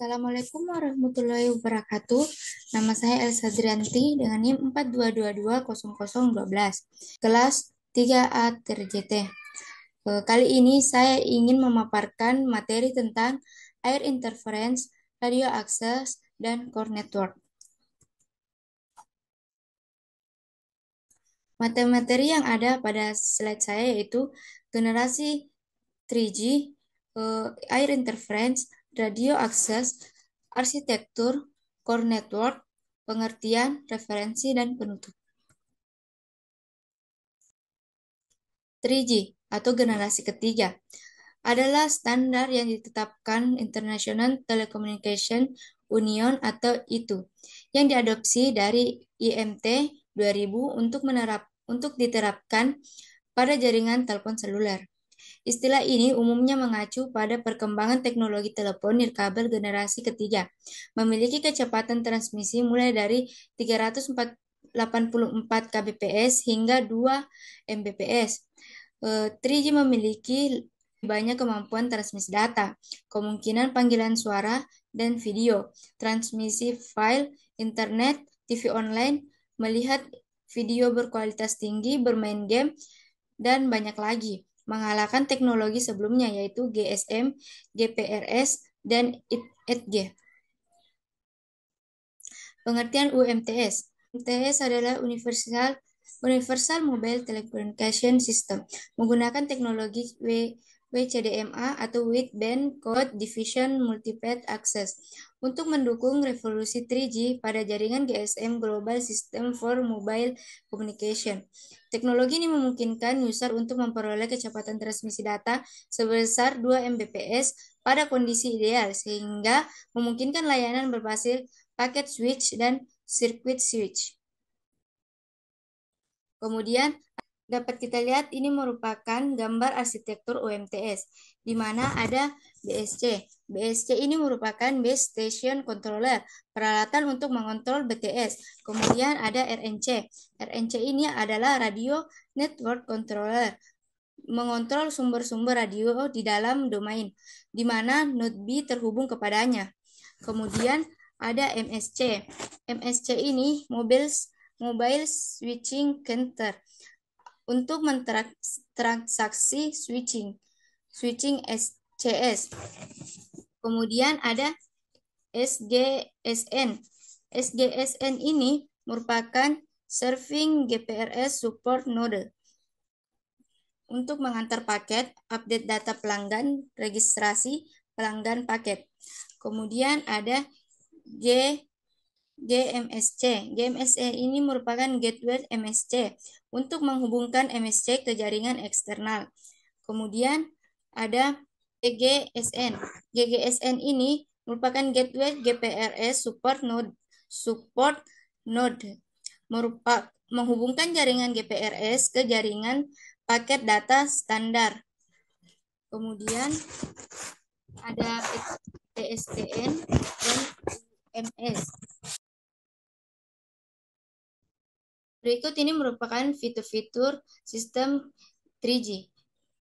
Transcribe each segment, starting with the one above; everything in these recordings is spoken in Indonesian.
Assalamualaikum warahmatullahi wabarakatuh. Nama saya Elsa Drianti dengan NIM 42220012, kelas 3A TRJT. Eh, kali ini saya ingin memaparkan materi tentang air interference, radio access, dan core network. Materi-materi yang ada pada slide saya yaitu generasi 3G, eh, air interference, radio akses, arsitektur, core network, pengertian, referensi, dan penutup. 3G atau generasi ketiga adalah standar yang ditetapkan International Telecommunication Union atau ITU yang diadopsi dari IMT 2000 untuk menerap untuk diterapkan pada jaringan telepon seluler. Istilah ini umumnya mengacu pada perkembangan teknologi telepon nirkabel generasi ketiga, memiliki kecepatan transmisi mulai dari 384 kbps hingga 2 mbps. 3G eh, memiliki banyak kemampuan transmisi data, kemungkinan panggilan suara dan video, transmisi file, internet, TV online, melihat video berkualitas tinggi, bermain game, dan banyak lagi mengalahkan teknologi sebelumnya yaitu GSM, GPRS, dan ETG. Pengertian UMTS. UMTS adalah Universal Universal Mobile Telecommunication System menggunakan teknologi WCDMA atau Wide Band Code Division Multipath Access untuk mendukung revolusi 3G pada jaringan GSM Global System for Mobile Communication. Teknologi ini memungkinkan user untuk memperoleh kecepatan transmisi data sebesar 2 Mbps pada kondisi ideal sehingga memungkinkan layanan berbasis paket switch dan circuit switch. Kemudian dapat kita lihat ini merupakan gambar arsitektur UMTS, di mana ada BSC. BSC ini merupakan Base Station Controller, peralatan untuk mengontrol BTS. Kemudian ada RNC. RNC ini adalah Radio Network Controller, mengontrol sumber-sumber radio di dalam domain, di mana node B terhubung kepadanya. Kemudian ada MSC. MSC ini Mobile Mobile Switching Center untuk mentransaksi switching, switching SCS. Kemudian ada SGSN. SGSN ini merupakan Serving GPRS Support Node. Untuk mengantar paket, update data pelanggan, registrasi pelanggan paket. Kemudian ada G GMSC. GMSC ini merupakan gateway MSC untuk menghubungkan MSC ke jaringan eksternal. Kemudian ada GGSN. GGSN ini merupakan gateway GPRS support node support node merupakan menghubungkan jaringan GPRS ke jaringan paket data standar. Kemudian ada PSTN dan MS. Berikut ini merupakan fitur-fitur sistem 3G.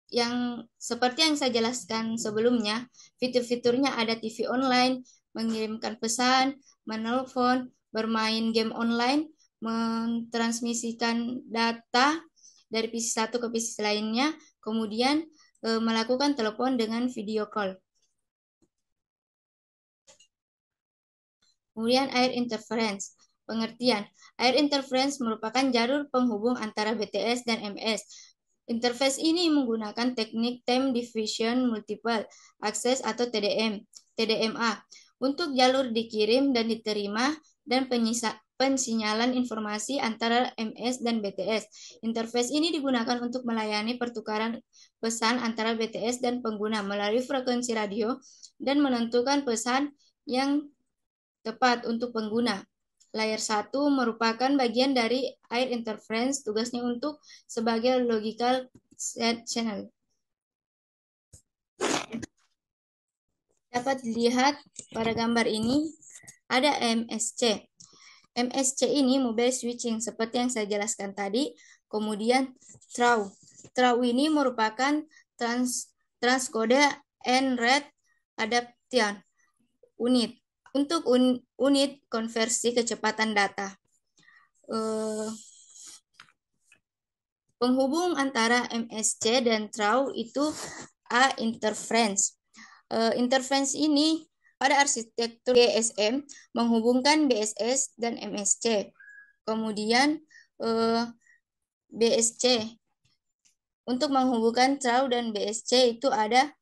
Yang seperti yang saya jelaskan sebelumnya, fitur-fiturnya ada TV online, mengirimkan pesan, menelpon, bermain game online, mentransmisikan data dari PC satu ke PC lainnya, kemudian e, melakukan telepon dengan video call. Kemudian air interference. Pengertian, air interference merupakan jalur penghubung antara BTS dan MS. E Interface ini menggunakan teknik Time Diffusion Multiple Access atau TDM, TDMA, untuk jalur dikirim dan diterima dan penyisa pensinyalan informasi antara MS e dan BTS. Interface ini digunakan untuk melayani pertukaran pesan antara BTS dan pengguna melalui frekuensi radio dan menentukan pesan yang tepat untuk pengguna. Layar 1 merupakan bagian dari air interference, tugasnya untuk sebagai logical set channel. Dapat dilihat pada gambar ini ada MSC. MSC ini mobile switching seperti yang saya jelaskan tadi. Kemudian TRAW. TRAW ini merupakan trans transkode and red adaption unit untuk un unit konversi kecepatan data. Uh, penghubung antara MSC dan TRAU itu A interference. Uh, interference ini pada arsitektur GSM menghubungkan BSS dan MSC. Kemudian uh, eh, BSC untuk menghubungkan TRAU dan BSC itu ada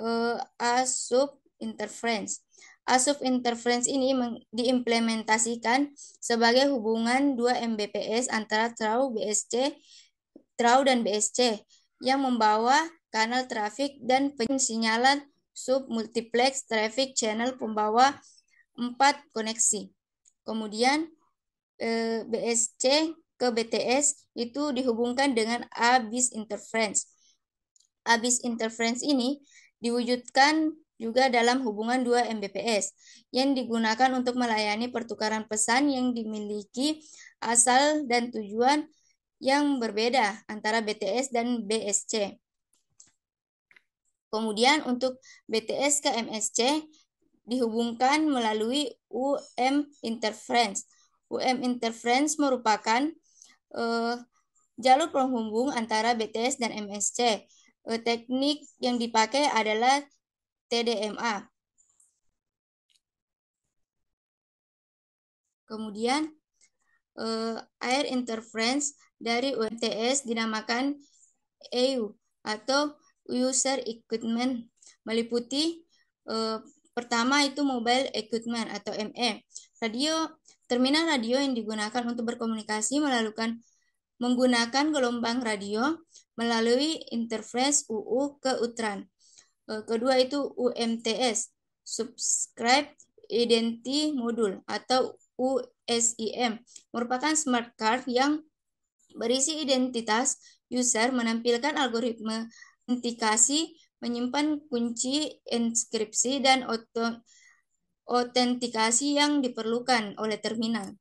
uh, A sub interference. Asuf interference ini diimplementasikan sebagai hubungan dua MBPS antara TRAU BSC, TRAU dan BSC yang membawa kanal trafik dan penyinyalan sub multiplex traffic channel pembawa empat koneksi. Kemudian eh, BSC ke BTS itu dihubungkan dengan abis interference. Abis interference ini diwujudkan juga dalam hubungan dua Mbps yang digunakan untuk melayani pertukaran pesan yang dimiliki asal dan tujuan yang berbeda antara BTS dan BSC. Kemudian untuk BTS ke MSC dihubungkan melalui UM interference. UM interference merupakan eh, jalur penghubung antara BTS dan MSC. Eh, teknik yang dipakai adalah TDMA. Kemudian eh, air interference dari UMTS dinamakan EU atau user equipment meliputi eh, pertama itu mobile equipment atau ME. Radio terminal radio yang digunakan untuk berkomunikasi melalukan menggunakan gelombang radio melalui interface UU ke UTRAN. Eh, kedua itu UMTS, Subscribe Identity Module atau USIM, merupakan smart card yang berisi identitas user menampilkan algoritma autentikasi, menyimpan kunci inskripsi dan otom autentikasi yang diperlukan oleh terminal.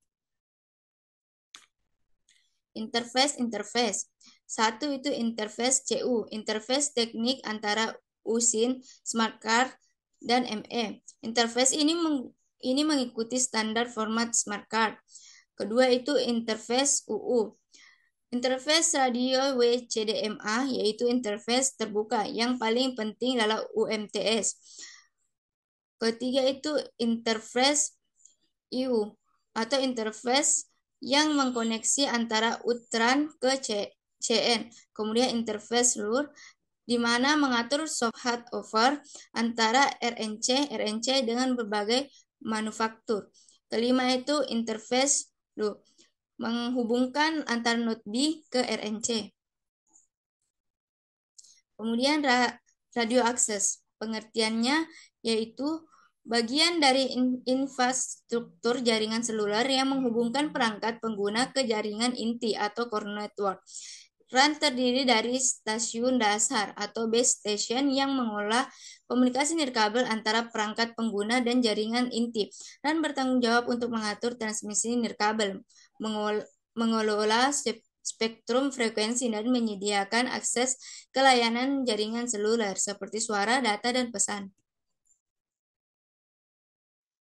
Interface interface. Satu itu interface CU, interface teknik antara USIN, Smart Card, dan ME. Interface ini meng, ini mengikuti standar format Smart Card. Kedua itu interface UU. Interface radio WCDMA yaitu interface terbuka yang paling penting adalah UMTS. Ketiga itu interface IU atau interface yang mengkoneksi antara UTRAN ke CN. Kemudian interface LUR di mana mengatur soft hard over antara RNC RNC dengan berbagai manufaktur. Kelima itu interface loop, menghubungkan antar node B ke RNC. Kemudian radio access, pengertiannya yaitu bagian dari infrastruktur jaringan seluler yang menghubungkan perangkat pengguna ke jaringan inti atau core network Run terdiri dari stasiun dasar atau base station yang mengolah komunikasi nirkabel antara perangkat pengguna dan jaringan inti. Run bertanggung jawab untuk mengatur transmisi nirkabel, mengol mengelola spektrum frekuensi dan menyediakan akses ke layanan jaringan seluler seperti suara, data, dan pesan.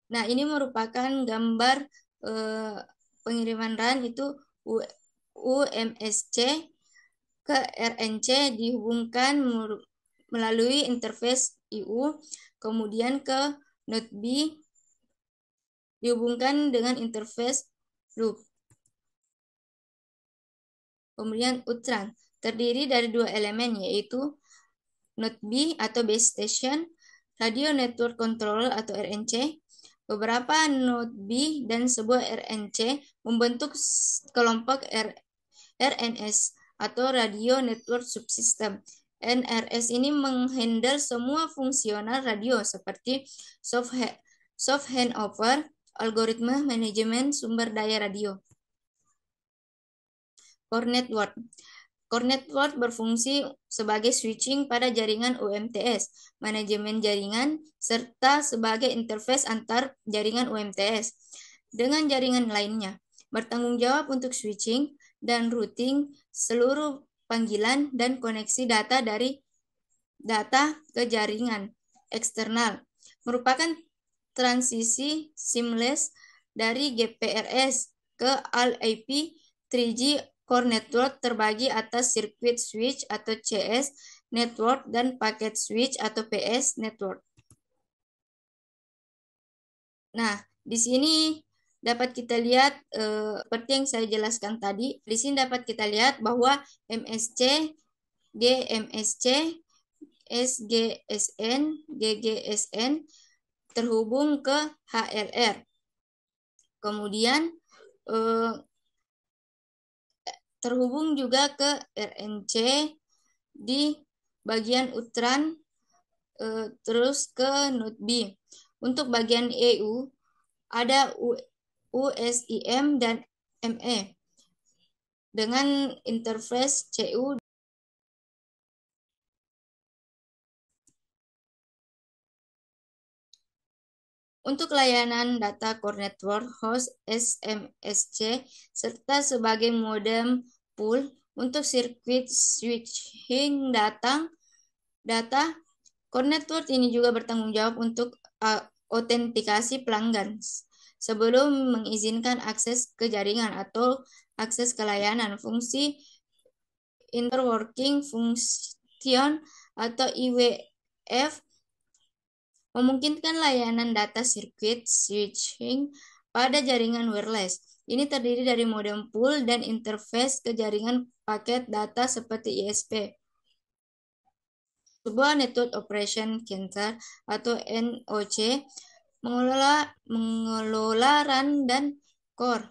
Nah, ini merupakan gambar eh, pengiriman RAN itu UMSC ke RNC dihubungkan melalui interface IU, kemudian ke node B dihubungkan dengan interface loop. Kemudian UTRAN terdiri dari dua elemen yaitu node B atau base station, radio network controller atau RNC, beberapa node B dan sebuah RNC membentuk kelompok R RNS atau Radio Network Subsystem. NRS ini menghandle semua fungsional radio seperti soft, ha soft handover, algoritma manajemen sumber daya radio. Core Network Core Network berfungsi sebagai switching pada jaringan UMTS, manajemen jaringan, serta sebagai interface antar jaringan UMTS dengan jaringan lainnya. Bertanggung jawab untuk switching, dan routing seluruh panggilan dan koneksi data dari data ke jaringan eksternal. Merupakan transisi seamless dari GPRS ke LAP 3G core network terbagi atas circuit switch atau CS network dan packet switch atau PS network. Nah, di sini dapat kita lihat eh, seperti yang saya jelaskan tadi, di sini dapat kita lihat bahwa MSC, GMSC, SGSN, GGSN terhubung ke hlr Kemudian eh, terhubung juga ke RNC di bagian utran eh, terus ke node B. Untuk bagian EU ada USIM, dan ME dengan interface CU Untuk layanan data core network host SMSC serta sebagai modem pool untuk circuit switching datang data core network ini juga bertanggung jawab untuk uh, autentikasi pelanggan sebelum mengizinkan akses ke jaringan atau akses ke layanan fungsi interworking function atau IWF memungkinkan layanan data circuit switching pada jaringan wireless. Ini terdiri dari modem pool dan interface ke jaringan paket data seperti ISP. Sebuah network operation center atau NOC mengelola, mengelola dan core.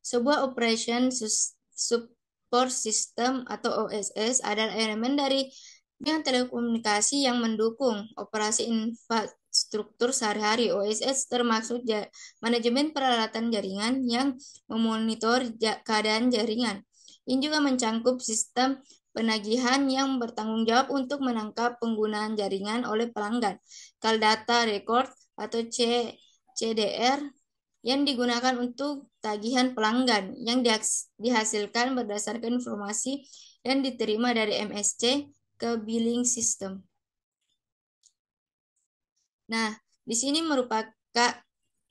Sebuah operation support system atau OSS adalah elemen dari yang telekomunikasi yang mendukung operasi infrastruktur sehari-hari OSS termasuk ja manajemen peralatan jaringan yang memonitor ja keadaan jaringan. Ini juga mencangkup sistem penagihan yang bertanggung jawab untuk menangkap penggunaan jaringan oleh pelanggan. data record atau C CDR yang digunakan untuk tagihan pelanggan yang dihasilkan berdasarkan informasi yang diterima dari MSC ke billing system. Nah, di sini merupakan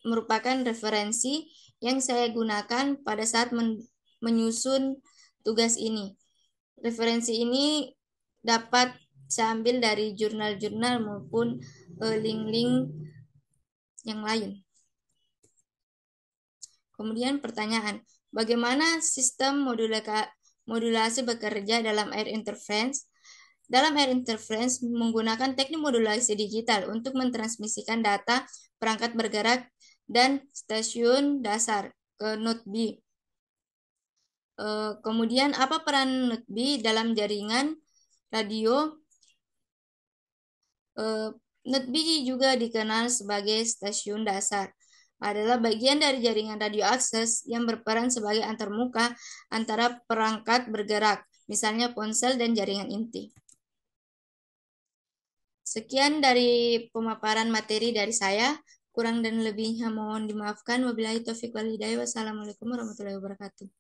merupakan referensi yang saya gunakan pada saat men, menyusun tugas ini. Referensi ini dapat saya ambil dari jurnal-jurnal maupun eh, link-link yang lain. Kemudian pertanyaan, bagaimana sistem modulasi bekerja dalam air interference? Dalam air interference menggunakan teknik modulasi digital untuk mentransmisikan data perangkat bergerak dan stasiun dasar ke node B. Eh, kemudian apa peran node B dalam jaringan radio? Eh, biji juga dikenal sebagai stasiun dasar adalah bagian dari jaringan radio akses yang berperan sebagai antarmuka antara perangkat bergerak, misalnya ponsel dan jaringan inti. Sekian dari pemaparan materi dari saya. Kurang dan lebihnya mohon dimaafkan. Wabillahi taufiq wal hidayah. Wassalamualaikum warahmatullahi wabarakatuh.